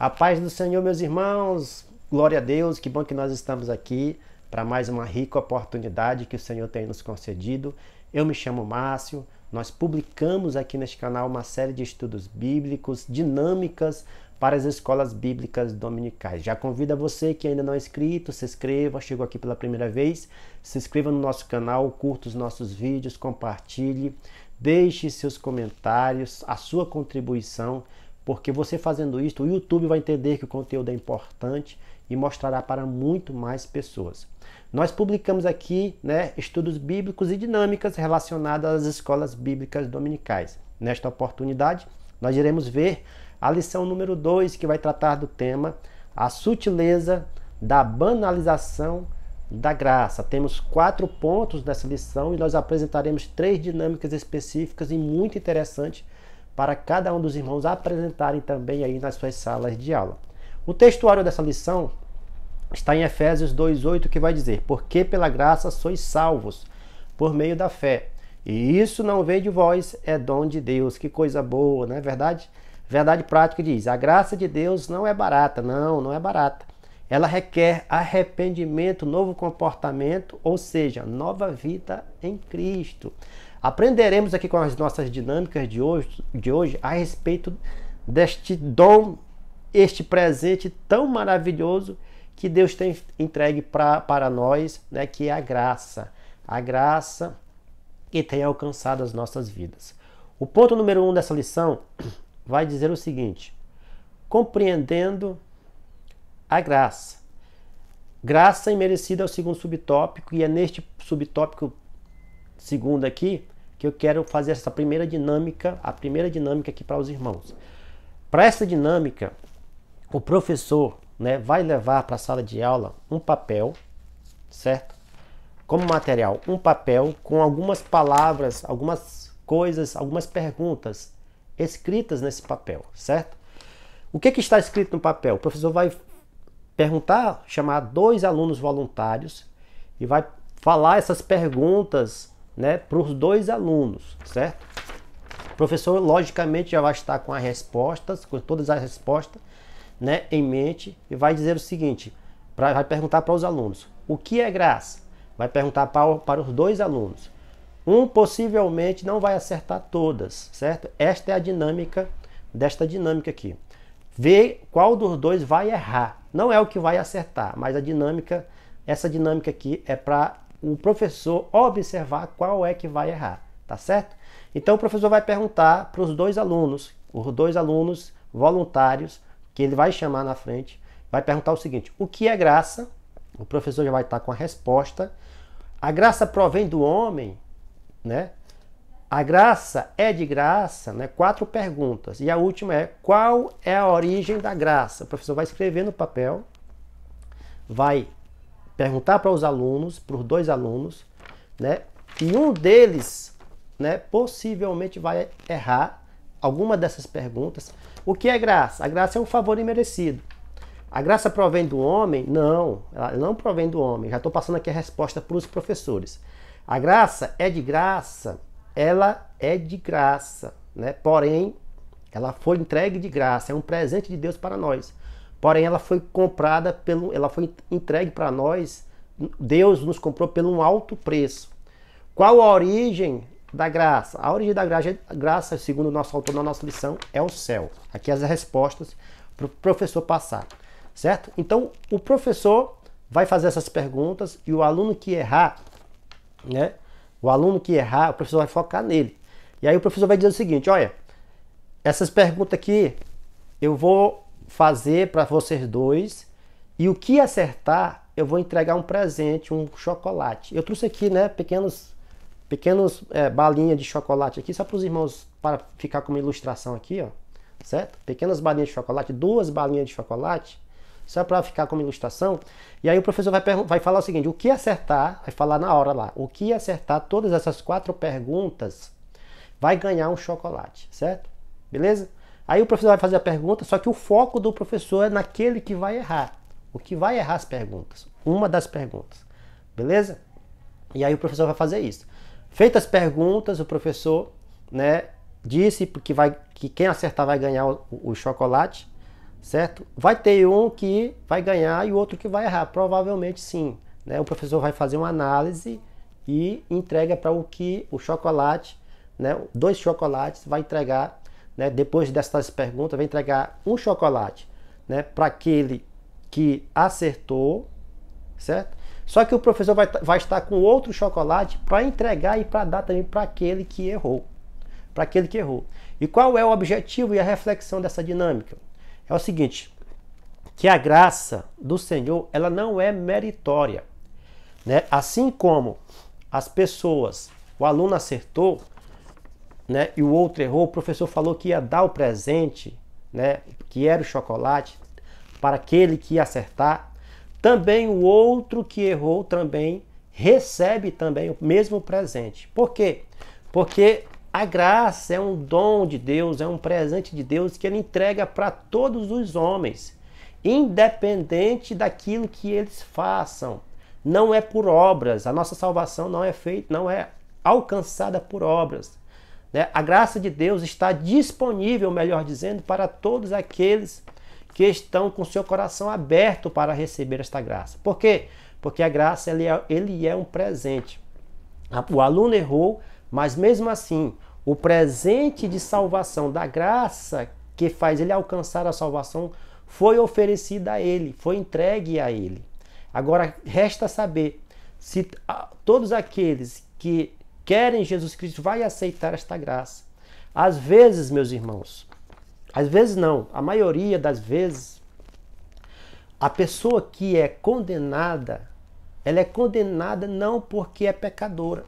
A paz do Senhor, meus irmãos. Glória a Deus, que bom que nós estamos aqui para mais uma rica oportunidade que o Senhor tem nos concedido. Eu me chamo Márcio. Nós publicamos aqui neste canal uma série de estudos bíblicos, dinâmicas para as escolas bíblicas dominicais. Já convido a você que ainda não é inscrito, se inscreva, chegou aqui pela primeira vez, se inscreva no nosso canal, curta os nossos vídeos, compartilhe, deixe seus comentários, a sua contribuição porque você fazendo isso, o YouTube vai entender que o conteúdo é importante e mostrará para muito mais pessoas. Nós publicamos aqui né, estudos bíblicos e dinâmicas relacionadas às escolas bíblicas dominicais. Nesta oportunidade, nós iremos ver a lição número 2, que vai tratar do tema A Sutileza da Banalização da Graça. Temos quatro pontos nessa lição e nós apresentaremos três dinâmicas específicas e muito interessantes para cada um dos irmãos apresentarem também aí nas suas salas de aula. O textuário dessa lição está em Efésios 2:8 que vai dizer: "Porque pela graça sois salvos por meio da fé, e isso não vem de vós, é dom de Deus". Que coisa boa, não é verdade? Verdade prática diz: "A graça de Deus não é barata, não, não é barata" ela requer arrependimento, novo comportamento, ou seja, nova vida em Cristo. Aprenderemos aqui com as nossas dinâmicas de hoje, de hoje a respeito deste dom, este presente tão maravilhoso que Deus tem entregue pra, para nós, né, que é a graça. A graça que tem alcançado as nossas vidas. O ponto número um dessa lição vai dizer o seguinte: compreendendo a graça. Graça é imerecida é o segundo subtópico, e é neste subtópico segundo aqui que eu quero fazer essa primeira dinâmica, a primeira dinâmica aqui para os irmãos. Para essa dinâmica, o professor né, vai levar para a sala de aula um papel, certo? Como material, um papel com algumas palavras, algumas coisas, algumas perguntas escritas nesse papel, certo? O que, que está escrito no papel? O professor vai perguntar, chamar dois alunos voluntários e vai falar essas perguntas né, para os dois alunos, certo? O professor, logicamente, já vai estar com as respostas, com todas as respostas né, em mente e vai dizer o seguinte, pra, vai perguntar para os alunos, o que é graça? Vai perguntar para, para os dois alunos. Um possivelmente não vai acertar todas, certo? Esta é a dinâmica desta dinâmica aqui ver qual dos dois vai errar. Não é o que vai acertar, mas a dinâmica, essa dinâmica aqui é para o professor observar qual é que vai errar, tá certo? Então o professor vai perguntar para os dois alunos, os dois alunos voluntários que ele vai chamar na frente, vai perguntar o seguinte: o que é graça? O professor já vai estar com a resposta. A graça provém do homem, né? A graça é de graça, né? Quatro perguntas. E a última é: qual é a origem da graça? O professor vai escrever no papel, vai perguntar para os alunos, para os dois alunos, né? E um deles, né, possivelmente vai errar alguma dessas perguntas. O que é graça? A graça é um favor imerecido. A graça provém do homem? Não, ela não provém do homem. Já estou passando aqui a resposta para os professores. A graça é de graça ela é de graça, né? Porém, ela foi entregue de graça, é um presente de Deus para nós. Porém, ela foi comprada pelo, ela foi entregue para nós. Deus nos comprou pelo um alto preço. Qual a origem da graça? A origem da graça, graça segundo o nosso autor na nossa lição, é o céu. Aqui as respostas para o professor passar, certo? Então, o professor vai fazer essas perguntas e o aluno que errar, né, o aluno que errar, o professor vai focar nele. E aí o professor vai dizer o seguinte: olha, essas perguntas aqui eu vou fazer para vocês dois e o que acertar eu vou entregar um presente, um chocolate. Eu trouxe aqui, né, pequenos pequenos é, eh, balinhas de chocolate aqui só para os irmãos para ficar com uma ilustração aqui, ó, certo? Pequenas balinhas de chocolate, duas balinhas de chocolate só para ficar como ilustração. E aí o professor vai, vai falar o seguinte: o que acertar, vai falar na hora lá, o que acertar todas essas quatro perguntas vai ganhar um chocolate, certo? Beleza? Aí o professor vai fazer a pergunta, só que o foco do professor é naquele que vai errar. O que vai errar as perguntas. Uma das perguntas. Beleza? E aí o professor vai fazer isso. Feitas as perguntas, o professor, né, disse que vai que quem acertar vai ganhar o, o chocolate certo? Vai ter um que vai ganhar e outro que vai errar, provavelmente sim. Né? O professor vai fazer uma análise e entrega para o que o chocolate, né? dois chocolates, vai entregar, né? depois dessas perguntas, vai entregar um chocolate né? para aquele que acertou, certo? Só que o professor vai, vai estar com outro chocolate para entregar e para dar também para aquele que errou. Para aquele que errou. E qual é o objetivo e a reflexão dessa dinâmica? é o seguinte, que a graça do Senhor, ela não é meritória, né? Assim como as pessoas, o aluno acertou, né, e o outro errou, o professor falou que ia dar o presente, né, que era o chocolate para aquele que ia acertar. Também o outro que errou também recebe também o mesmo presente. Por quê? Porque a graça é um dom de Deus, é um presente de Deus que ele entrega para todos os homens, independente daquilo que eles façam. Não é por obras, a nossa salvação não é feita, não é alcançada por obras. Né? A graça de Deus está disponível, melhor dizendo, para todos aqueles que estão com seu coração aberto para receber esta graça. Por quê? Porque a graça ele é, ele é um presente. O aluno errou, mas mesmo assim, o presente de salvação, da graça que faz ele alcançar a salvação, foi oferecida a ele, foi entregue a ele. Agora resta saber se todos aqueles que querem Jesus Cristo vai aceitar esta graça. Às vezes, meus irmãos, às vezes não, a maioria das vezes, a pessoa que é condenada, ela é condenada não porque é pecadora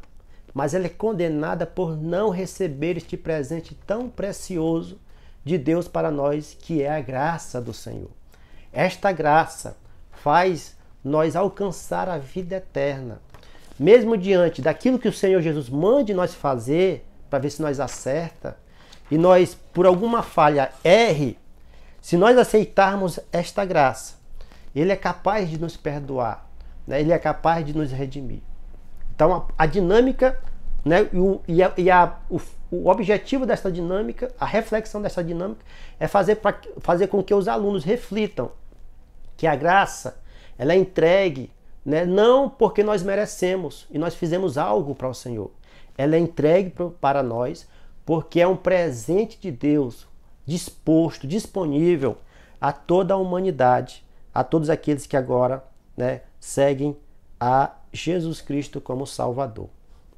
mas ela é condenada por não receber este presente tão precioso de Deus para nós, que é a graça do Senhor. Esta graça faz nós alcançar a vida eterna. Mesmo diante daquilo que o Senhor Jesus mande nós fazer, para ver se nós acerta, e nós, por alguma falha, erre, se nós aceitarmos esta graça, Ele é capaz de nos perdoar, né? Ele é capaz de nos redimir. Então a, a dinâmica né, e, o, e, a, e a, o, o, objetivo dessa dinâmica, a reflexão dessa dinâmica, é fazer, pra, fazer com que os alunos reflitam que a graça ela é entregue né, não porque nós merecemos e nós fizemos algo para o Senhor. Ela é entregue para nós porque é um presente de Deus disposto, disponível a toda a humanidade, a todos aqueles que agora né, seguem a Jesus Cristo como Salvador.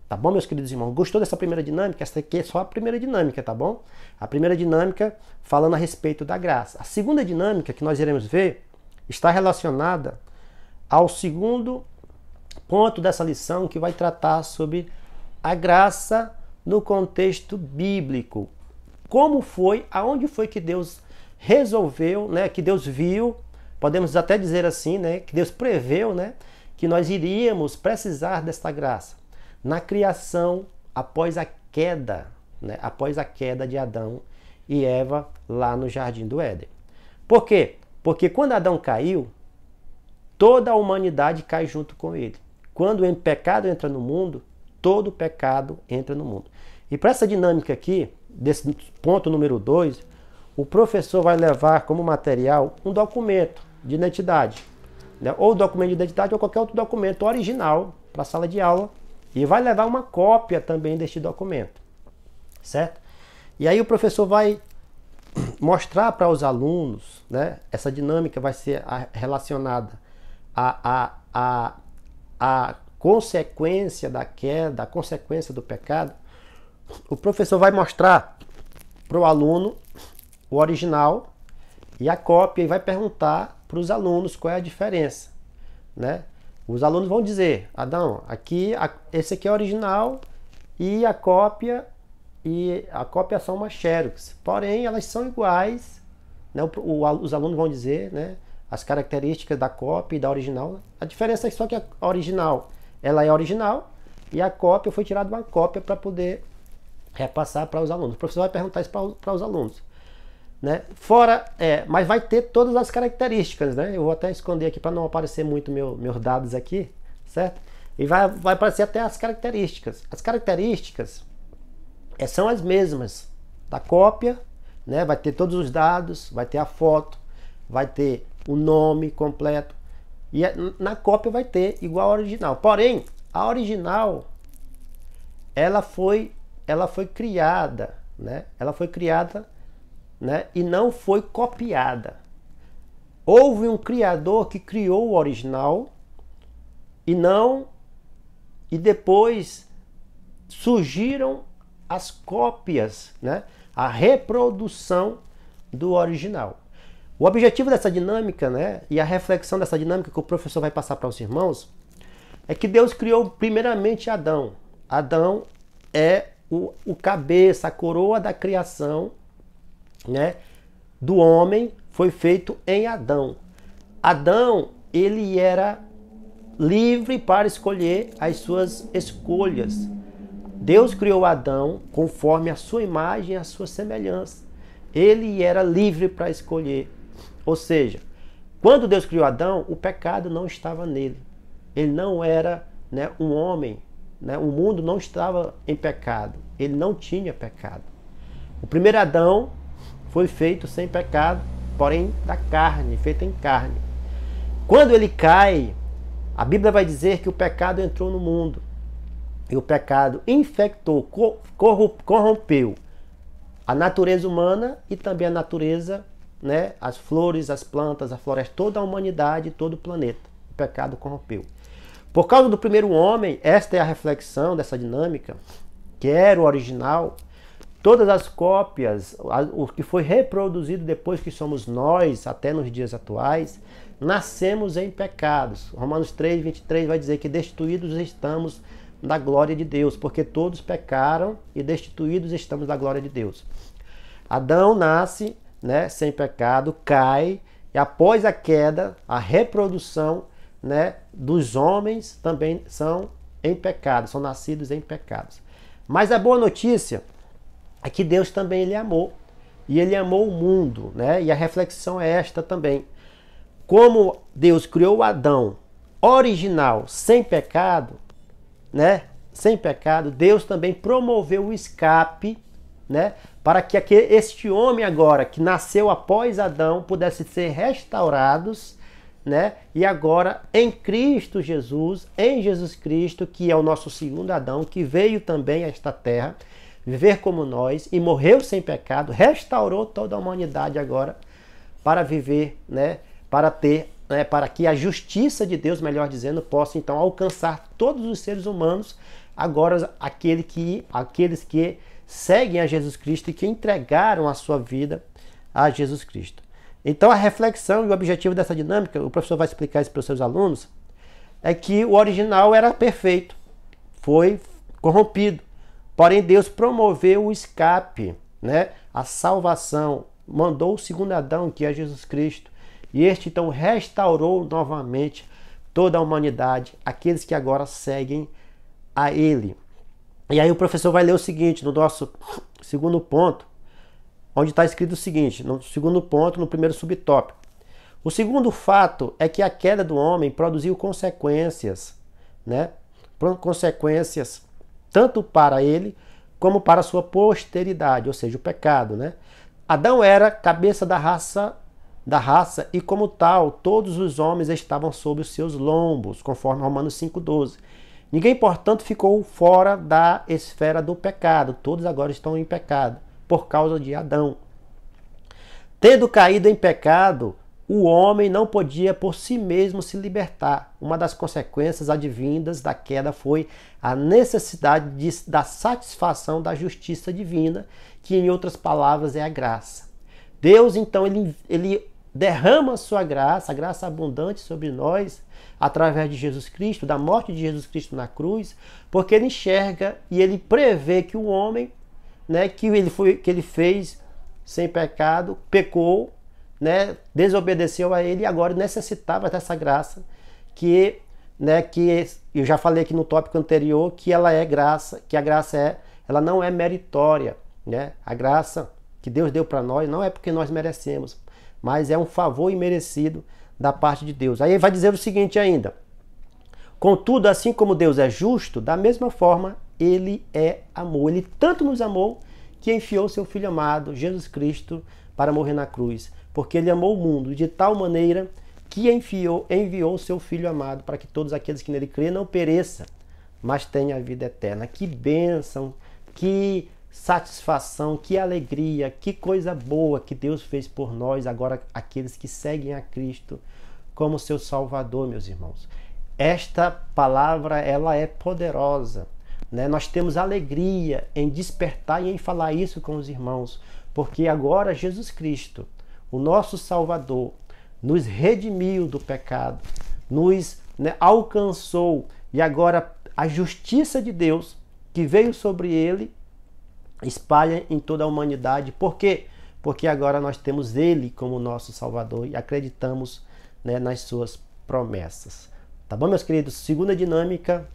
Tá bom, meus queridos irmãos? Gostou dessa primeira dinâmica? Essa aqui é só a primeira dinâmica, tá bom? A primeira dinâmica falando a respeito da graça. A segunda dinâmica que nós iremos ver está relacionada ao segundo ponto dessa lição que vai tratar sobre a graça no contexto bíblico. Como foi, aonde foi que Deus resolveu, né, que Deus viu, podemos até dizer assim, né, que Deus preveu, né, que nós iríamos precisar desta graça na criação após a queda, né? após a queda de Adão e Eva lá no jardim do Éden. Por quê? Porque quando Adão caiu, toda a humanidade cai junto com ele. Quando o pecado entra no mundo, todo o pecado entra no mundo. E para essa dinâmica aqui, desse ponto número 2, o professor vai levar como material um documento de identidade, né, ou documento de identidade ou qualquer outro documento original para a sala de aula e vai levar uma cópia também deste documento, certo? E aí o professor vai mostrar para os alunos, né, essa dinâmica vai ser relacionada à, a a consequência da queda, a consequência do pecado. O professor vai mostrar para o aluno o original e a cópia e vai perguntar para os alunos qual é a diferença, né? Os alunos vão dizer, Adão, aqui a, esse aqui é original e a cópia e a cópia é são uma xerox. Porém, elas são iguais, né? O, o, os alunos vão dizer, né? As características da cópia e da original. A diferença é só que a original, ela é original e a cópia foi tirada uma cópia para poder repassar para os alunos. O professor vai perguntar isso para os alunos. Né? Fora, é, mas vai ter todas as características, né? Eu vou até esconder aqui para não aparecer muito meu, meus dados aqui, certo? E vai, vai aparecer até as características. As características é, são as mesmas da cópia, né? Vai ter todos os dados, vai ter a foto, vai ter o nome completo e é, na cópia vai ter igual a original. Porém, a original ela foi ela foi criada, né? Ela foi criada né, e não foi copiada. Houve um criador que criou o original e não e depois surgiram as cópias, né? a reprodução do original. O objetivo dessa dinâmica né, e a reflexão dessa dinâmica que o professor vai passar para os irmãos é que Deus criou primeiramente Adão. Adão é o, o cabeça, a coroa da criação né, do homem foi feito em Adão. Adão, ele era livre para escolher as suas escolhas. Deus criou Adão conforme a sua imagem e a sua semelhança. Ele era livre para escolher. Ou seja, quando Deus criou Adão, o pecado não estava nele. Ele não era né, um homem. Né? O mundo não estava em pecado. Ele não tinha pecado. O primeiro Adão foi feito sem pecado, porém da carne, feito em carne. Quando ele cai, a Bíblia vai dizer que o pecado entrou no mundo. E o pecado infectou, corrompeu a natureza humana e também a natureza, né, as flores, as plantas, a floresta, toda a humanidade, todo o planeta. O pecado corrompeu. Por causa do primeiro homem, esta é a reflexão dessa dinâmica, que era o original, Todas as cópias, o que foi reproduzido depois que somos nós, até nos dias atuais, nascemos em pecados. Romanos 3, 23 vai dizer que destituídos estamos da glória de Deus, porque todos pecaram e destituídos estamos da glória de Deus. Adão nasce né, sem pecado, cai, e após a queda, a reprodução né, dos homens também são em pecado, são nascidos em pecados. Mas a boa notícia é que Deus também ele amou e ele amou o mundo, né? E a reflexão é esta também. Como Deus criou Adão original, sem pecado, né? Sem pecado, Deus também promoveu o escape, né? Para que este homem agora que nasceu após Adão pudesse ser restaurados, né? E agora em Cristo Jesus, em Jesus Cristo, que é o nosso segundo Adão, que veio também a esta terra, viver como nós e morreu sem pecado, restaurou toda a humanidade agora para viver, né, para ter, né, para que a justiça de Deus, melhor dizendo, possa então alcançar todos os seres humanos, agora aquele que, aqueles que seguem a Jesus Cristo e que entregaram a sua vida a Jesus Cristo. Então a reflexão e o objetivo dessa dinâmica, o professor vai explicar isso para os seus alunos, é que o original era perfeito, foi corrompido. Porém, Deus promoveu o escape, né? a salvação, mandou o segundo Adão, que é Jesus Cristo. E este então restaurou novamente toda a humanidade, aqueles que agora seguem a Ele. E aí o professor vai ler o seguinte, no nosso segundo ponto, onde está escrito o seguinte, no segundo ponto, no primeiro subtópico. O segundo fato é que a queda do homem produziu consequências, né? Consequências tanto para ele como para sua posteridade, ou seja, o pecado, né? Adão era cabeça da raça da raça e como tal, todos os homens estavam sob os seus lombos, conforme Romanos 5:12. Ninguém, portanto, ficou fora da esfera do pecado, todos agora estão em pecado por causa de Adão. Tendo caído em pecado, o homem não podia por si mesmo se libertar. Uma das consequências advindas da queda foi a necessidade de, da satisfação da justiça divina, que em outras palavras é a graça. Deus, então, ele, ele derrama a sua graça, a graça abundante sobre nós, através de Jesus Cristo, da morte de Jesus Cristo na cruz, porque ele enxerga e ele prevê que o homem, né, que ele, foi, que ele fez sem pecado, pecou né, desobedeceu a ele e agora necessitava dessa graça que, né, que eu já falei aqui no tópico anterior que ela é graça, que a graça é, ela não é meritória, né? A graça que Deus deu para nós não é porque nós merecemos, mas é um favor imerecido da parte de Deus. Aí ele vai dizer o seguinte ainda: Contudo, assim como Deus é justo, da mesma forma ele é amor. Ele tanto nos amou que enfiou seu filho amado, Jesus Cristo, para morrer na cruz porque ele amou o mundo de tal maneira que enviou, enviou seu Filho amado para que todos aqueles que nele crê não pereçam, mas tenham a vida eterna. Que bênção, que satisfação, que alegria, que coisa boa que Deus fez por nós, agora aqueles que seguem a Cristo como seu Salvador, meus irmãos. Esta palavra, ela é poderosa. Né? Nós temos alegria em despertar e em falar isso com os irmãos, porque agora Jesus Cristo o nosso Salvador, nos redimiu do pecado, nos né, alcançou e agora a justiça de Deus que veio sobre ele espalha em toda a humanidade. Por quê? Porque agora nós temos ele como nosso Salvador e acreditamos né, nas suas promessas. Tá bom, meus queridos? Segunda dinâmica,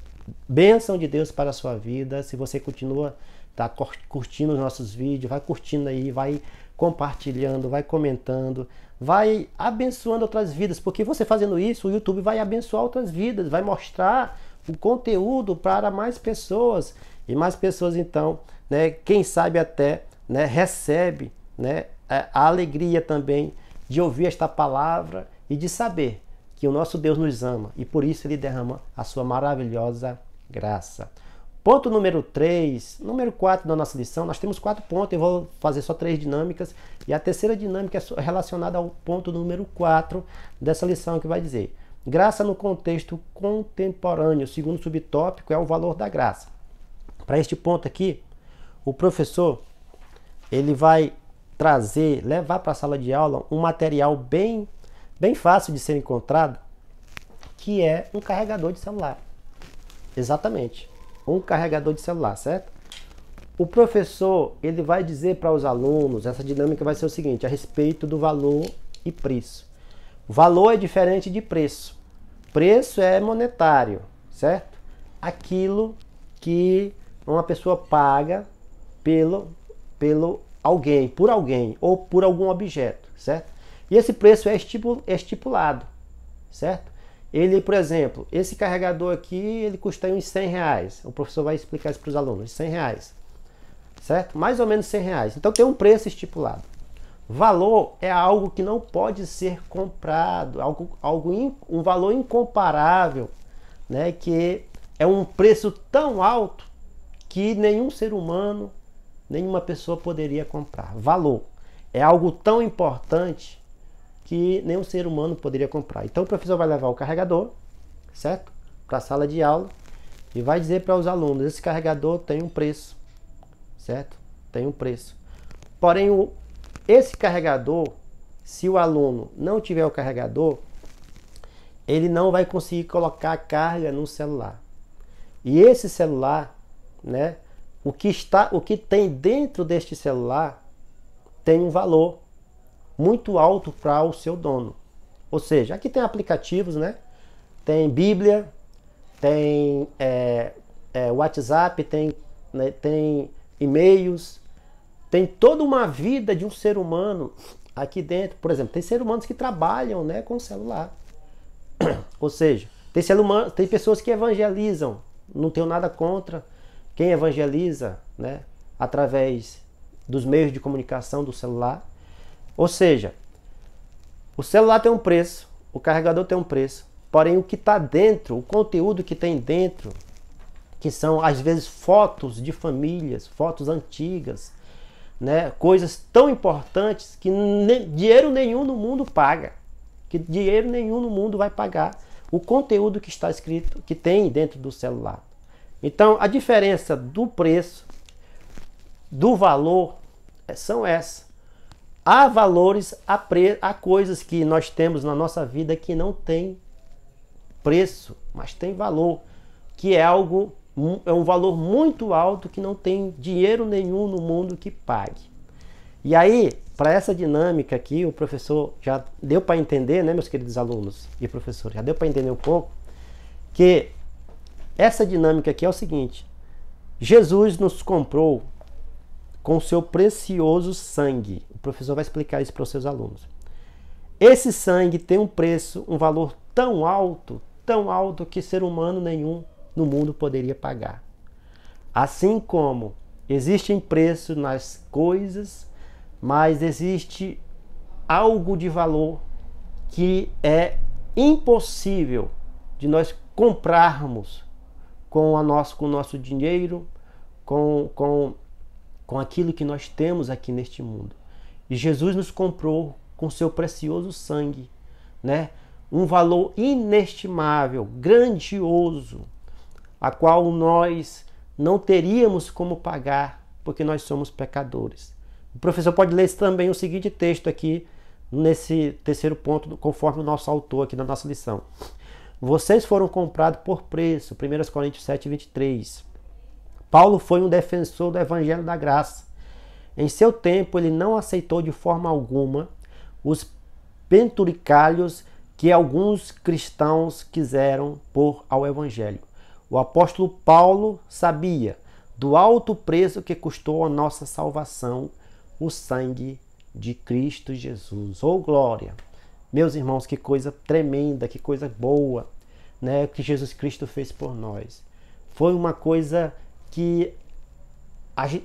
bênção de Deus para a sua vida. Se você continua tá curtindo os nossos vídeos, vai curtindo aí, vai compartilhando, vai comentando, vai abençoando outras vidas, porque você fazendo isso, o YouTube vai abençoar outras vidas, vai mostrar o conteúdo para mais pessoas e mais pessoas então, né, quem sabe até, né, recebe, né, a alegria também de ouvir esta palavra e de saber que o nosso Deus nos ama e por isso ele derrama a sua maravilhosa graça. Ponto número 3, número 4 da nossa lição, nós temos quatro pontos, eu vou fazer só três dinâmicas, e a terceira dinâmica é relacionada ao ponto número 4 dessa lição que vai dizer: graça no contexto contemporâneo, segundo subtópico, é o valor da graça. Para este ponto aqui, o professor ele vai trazer, levar para a sala de aula um material bem bem fácil de ser encontrado, que é um carregador de celular. Exatamente um carregador de celular, certo? O professor ele vai dizer para os alunos, essa dinâmica vai ser o seguinte, a respeito do valor e preço. Valor é diferente de preço. Preço é monetário, certo? Aquilo que uma pessoa paga pelo, pelo alguém, por alguém ou por algum objeto, certo? E esse preço é, é estipulado, certo? Ele, por exemplo, esse carregador aqui, ele custa uns 100 reais. O professor vai explicar isso para os alunos, 100 reais. Certo? Mais ou menos 100 reais. Então tem um preço estipulado. Valor é algo que não pode ser comprado, algo, algo in, um valor incomparável, né? que é um preço tão alto que nenhum ser humano, nenhuma pessoa poderia comprar. Valor é algo tão importante que nenhum ser humano poderia comprar. Então o professor vai levar o carregador, certo? Para a sala de aula e vai dizer para os alunos: esse carregador tem um preço, certo? Tem um preço. Porém, o, esse carregador, se o aluno não tiver o carregador, ele não vai conseguir colocar a carga no celular. E esse celular, né? O que está, o que tem dentro deste celular tem um valor muito alto para o seu dono. Ou seja, aqui tem aplicativos, né? Tem Bíblia, tem é, é, WhatsApp, tem, né, tem e-mails, tem toda uma vida de um ser humano aqui dentro. Por exemplo, tem seres humanos que trabalham né, com o celular. Ou seja, tem, ser humano, tem pessoas que evangelizam. Não tenho nada contra quem evangeliza né, através dos meios de comunicação do celular. Ou seja, o celular tem um preço, o carregador tem um preço, porém o que está dentro, o conteúdo que tem dentro, que são às vezes fotos de famílias, fotos antigas, né? coisas tão importantes que dinheiro nenhum no mundo paga, que dinheiro nenhum no mundo vai pagar o conteúdo que está escrito, que tem dentro do celular. Então, a diferença do preço, do valor, é, são essas. Há valores, há, pre... há coisas que nós temos na nossa vida que não tem preço, mas tem valor, que é algo é um valor muito alto que não tem dinheiro nenhum no mundo que pague. E aí, para essa dinâmica aqui, o professor já deu para entender, né, meus queridos alunos e professor, já deu para entender um pouco que essa dinâmica aqui é o seguinte: Jesus nos comprou com seu precioso sangue. O professor vai explicar isso para os seus alunos. Esse sangue tem um preço, um valor tão alto, tão alto que ser humano nenhum no mundo poderia pagar. Assim como existem preços nas coisas, mas existe algo de valor que é impossível de nós comprarmos com, a nosso, com o nosso dinheiro, com, com com aquilo que nós temos aqui neste mundo. E Jesus nos comprou com seu precioso sangue, né? Um valor inestimável, grandioso, a qual nós não teríamos como pagar, porque nós somos pecadores. O professor pode ler também o seguinte texto aqui, nesse terceiro ponto, conforme o nosso autor aqui na nossa lição. Vocês foram comprados por preço, 1 Coríntios 7, 23. Paulo foi um defensor do evangelho da graça. Em seu tempo, ele não aceitou de forma alguma os penturicalhos que alguns cristãos quiseram pôr ao evangelho. O apóstolo Paulo sabia do alto preço que custou a nossa salvação o sangue de Cristo Jesus. Ou oh, glória! Meus irmãos, que coisa tremenda, que coisa boa, né, que Jesus Cristo fez por nós. Foi uma coisa que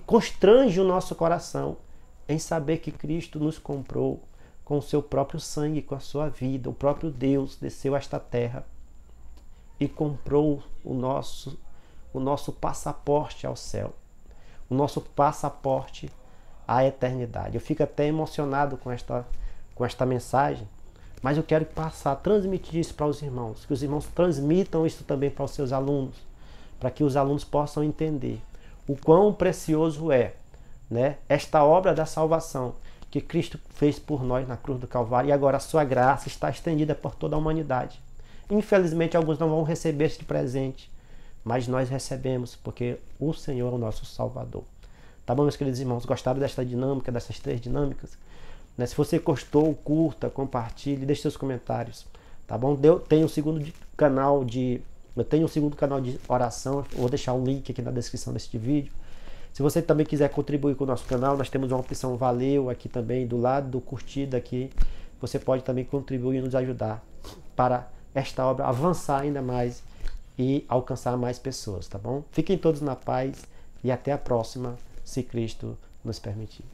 constrange o nosso coração em saber que Cristo nos comprou com o seu próprio sangue, com a sua vida. O próprio Deus desceu a esta terra e comprou o nosso o nosso passaporte ao céu, o nosso passaporte à eternidade. Eu fico até emocionado com esta com esta mensagem, mas eu quero passar, transmitir isso para os irmãos, que os irmãos transmitam isso também para os seus alunos para que os alunos possam entender o quão precioso é né, esta obra da salvação que Cristo fez por nós na cruz do Calvário e agora a sua graça está estendida por toda a humanidade. Infelizmente, alguns não vão receber este presente, mas nós recebemos, porque o Senhor é o nosso Salvador. Tá bom, meus queridos irmãos? Gostaram desta dinâmica, dessas três dinâmicas? Né? Se você gostou, curta, compartilhe, deixe seus comentários. Tá bom? Deu, tem o um segundo canal de eu tenho um segundo canal de oração, vou deixar um link aqui na descrição deste vídeo. Se você também quiser contribuir com o nosso canal, nós temos uma opção valeu aqui também do lado do curtida aqui. Você pode também contribuir e nos ajudar para esta obra avançar ainda mais e alcançar mais pessoas, tá bom? Fiquem todos na paz e até a próxima, se Cristo nos permitir.